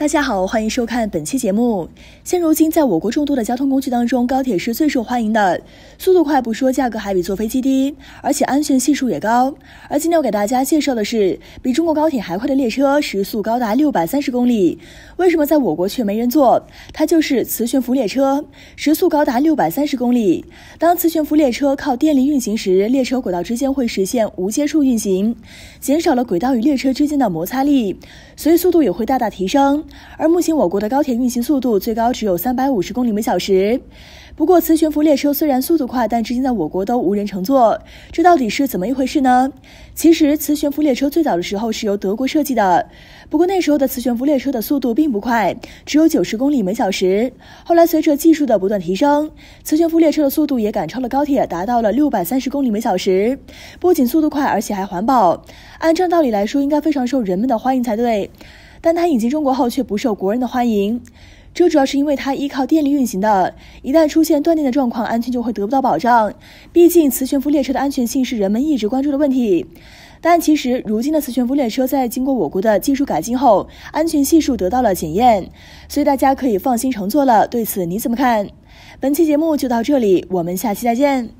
大家好，欢迎收看本期节目。现如今，在我国众多的交通工具当中，高铁是最受欢迎的。速度快不说，价格还比坐飞机低，而且安全系数也高。而今天要给大家介绍的是，比中国高铁还快的列车，时速高达六百三十公里。为什么在我国却没人坐？它就是磁悬浮列车，时速高达六百三十公里。当磁悬浮列车靠电力运行时，列车轨道之间会实现无接触运行，减少了轨道与列车之间的摩擦力，所以速度也会大大提升。而目前我国的高铁运行速度最高只有三百五十公里每小时。不过磁悬浮列车虽然速度快，但至今在我国都无人乘坐，这到底是怎么一回事呢？其实磁悬浮列车最早的时候是由德国设计的，不过那时候的磁悬浮列车的速度并不快，只有九十公里每小时。后来随着技术的不断提升，磁悬浮列车的速度也赶超了高铁，达到了六百三十公里每小时。不仅速度快，而且还环保。按正道理来说，应该非常受人们的欢迎才对。但它引进中国后却不受国人的欢迎，这主要是因为它依靠电力运行的，一旦出现断电的状况，安全就会得不到保障。毕竟磁悬浮列车的安全性是人们一直关注的问题。但其实如今的磁悬浮列车在经过我国的技术改进后，安全系数得到了检验，所以大家可以放心乘坐了。对此你怎么看？本期节目就到这里，我们下期再见。